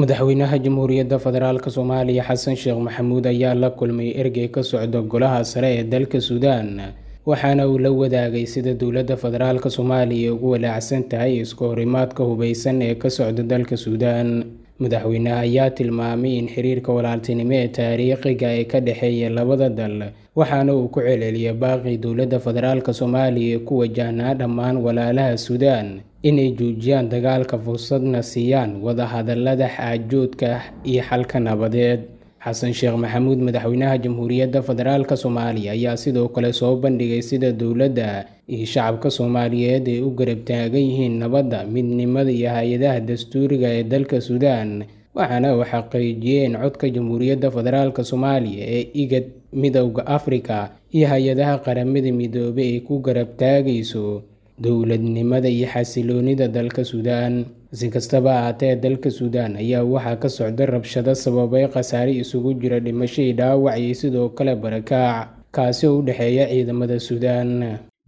madaxweynaha jamhuuriyadda federaalk soomaaliya xasan sheekh maxamuud ayaa la kulmay ergey ka socda golaha sare ee dalka suudaan waxaana uu la wadaagay sida dowladda federaalk soomaaliya ugu walaacsan tahay isku horimaadka hubeysan ee ka socda dalka suudaan madaxweynaha ayaa tilmaamay in xiriirka walaaltinimo ee taariikhiga ee ka dhexeeya labada dal waxaana uu ku celceliyay baaqii dowladda federaalka soomaaliya ee ku wajahnaa dhammaan walaalaha suudaan inay joojiyaan dagaalka fursadna siiyaan wadahadallada xaajoodka ah iyo xalka nabadeed xasan sheekh maxamuud madaxweynaha jamhuuriyadda federaalk soomaaliya ayaa sidoo kale soo bandhigay sida dowladda iyo shacabka soomaaliyeed ay u garab taagan yihiin nabadda midnimada iyo hay-adaha dastuuriga ee dalka suudaan waxaana u xaqiijiyeen codka jamhuuriyadda federaalk soomaaliya ee igad midowda afrika iyo hay-adaha qaramada midoobay ay ku garab taagayso dowladnimada iyo xasiloonida dalka suudaan si kastaba ahaatee dalka suudaan ayaa waxaa ka socda rabshado sababay khasaare isugu jira dhimasho iyo dhaawac iyo sidoo kale barakaac kaasi oo u dhexeeya ciidamada suudaan